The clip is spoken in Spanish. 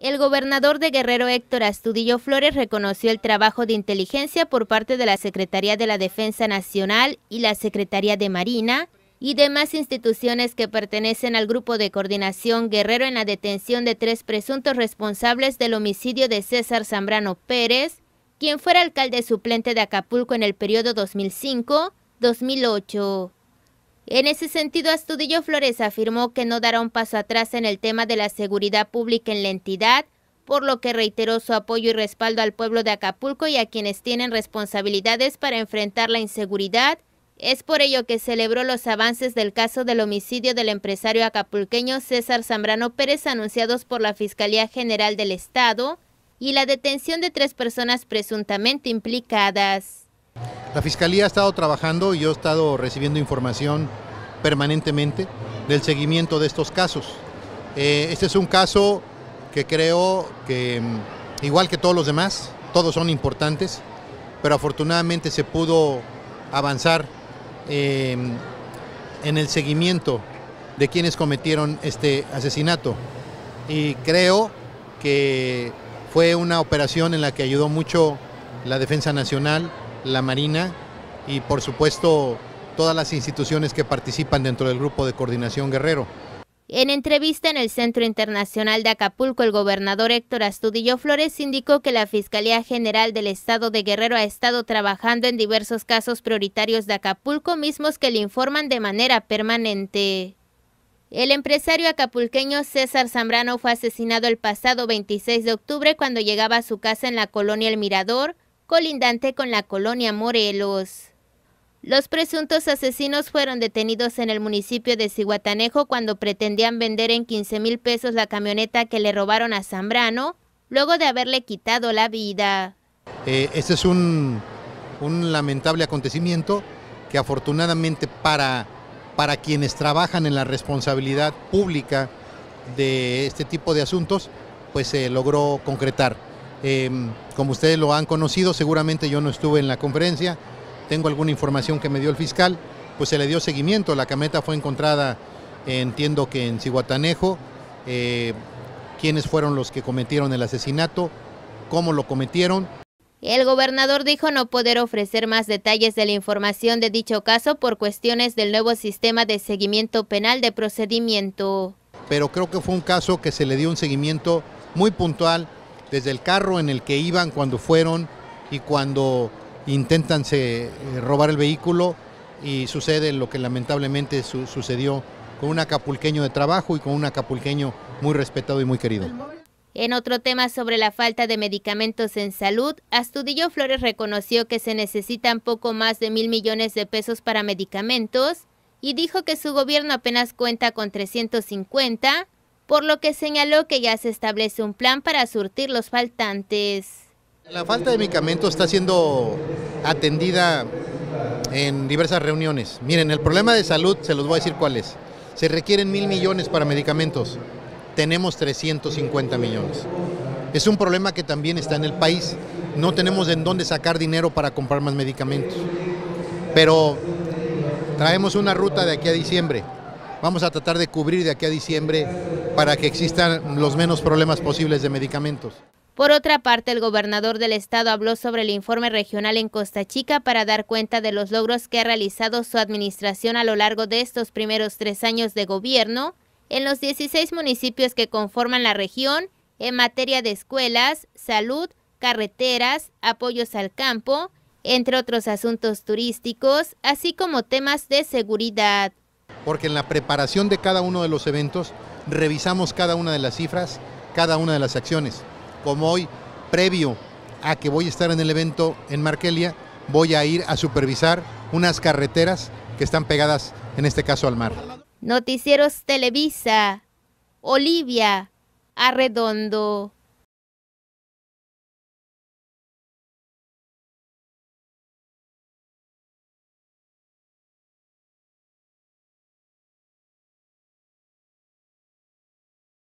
El gobernador de Guerrero Héctor Astudillo Flores reconoció el trabajo de inteligencia por parte de la Secretaría de la Defensa Nacional y la Secretaría de Marina y demás instituciones que pertenecen al grupo de coordinación Guerrero en la detención de tres presuntos responsables del homicidio de César Zambrano Pérez, quien fuera alcalde suplente de Acapulco en el periodo 2005-2008. En ese sentido, Astudillo Flores afirmó que no dará un paso atrás en el tema de la seguridad pública en la entidad, por lo que reiteró su apoyo y respaldo al pueblo de Acapulco y a quienes tienen responsabilidades para enfrentar la inseguridad. Es por ello que celebró los avances del caso del homicidio del empresario acapulqueño César Zambrano Pérez anunciados por la Fiscalía General del Estado y la detención de tres personas presuntamente implicadas. La Fiscalía ha estado trabajando y yo he estado recibiendo información permanentemente del seguimiento de estos casos. Eh, este es un caso que creo que, mm, igual que todos los demás, todos son importantes, pero afortunadamente se pudo avanzar em, en el seguimiento de quienes cometieron este asesinato. Y creo que fue una operación en la que ayudó mucho la Defensa Nacional, la Marina y por supuesto todas las instituciones que participan dentro del grupo de coordinación guerrero. En entrevista en el Centro Internacional de Acapulco, el gobernador Héctor Astudillo Flores indicó que la Fiscalía General del Estado de Guerrero ha estado trabajando en diversos casos prioritarios de Acapulco, mismos que le informan de manera permanente. El empresario acapulqueño César Zambrano fue asesinado el pasado 26 de octubre cuando llegaba a su casa en la colonia El Mirador, colindante con la colonia Morelos. Los presuntos asesinos fueron detenidos en el municipio de Cihuatanejo cuando pretendían vender en 15 mil pesos la camioneta que le robaron a Zambrano, luego de haberle quitado la vida. este es un, lamentable acontecimiento que afortunadamente para, para quienes trabajan en la responsabilidad pública de este tipo de asuntos, pues se logró concretar. Em, como ustedes lo han conocido, seguramente yo no estuve en la conferencia, tengo alguna información que me dio el fiscal, pues se le dio seguimiento, la cameta fue encontrada, entiendo que en Cihuatanejo, eh, quiénes fueron los que cometieron el asesinato, cómo lo cometieron. El gobernador dijo no poder ofrecer más detalles de la información de dicho caso por cuestiones del nuevo sistema de seguimiento penal de procedimiento. Pero creo que fue un caso que se le dio un seguimiento muy puntual, desde el carro en el que iban cuando fueron y cuando intentan eh, robar el vehículo y sucede lo que lamentablemente sucedió con un acapulqueño de trabajo y con un acapulqueño muy respetado y muy querido. En otro tema sobre la falta de medicamentos en salud, Astudillo Flores reconoció que se necesitan poco más de mil millones de pesos para medicamentos y dijo que su gobierno apenas cuenta con 350 por lo que señaló que ya se establece un plan para surtir los faltantes. La falta de medicamentos está siendo atendida en diversas reuniones. Miren, el problema de salud, se los voy a decir cuál es. Se requieren mil millones para medicamentos. Tenemos 350 millones. Es un problema que también está en el país. No tenemos en dónde sacar dinero para comprar más medicamentos. Pero traemos una ruta de aquí a diciembre vamos a tratar de cubrir de aquí a diciembre para que existan los menos problemas posibles de medicamentos. Por otra parte, el gobernador del estado habló sobre el informe regional en Costa Chica para dar cuenta de los logros que ha realizado su administración a lo largo de estos primeros tres años de gobierno en los 16 municipios que conforman la región en materia de escuelas, salud, carreteras, apoyos al campo, entre otros asuntos turísticos, así como temas de seguridad porque en la preparación de cada uno de los eventos revisamos cada una de las cifras, cada una de las acciones. Como hoy, previo a que voy a estar en el evento en Markelia, voy a ir a supervisar unas carreteras que están pegadas, en este caso, al mar. Noticieros Televisa, Olivia, Arredondo.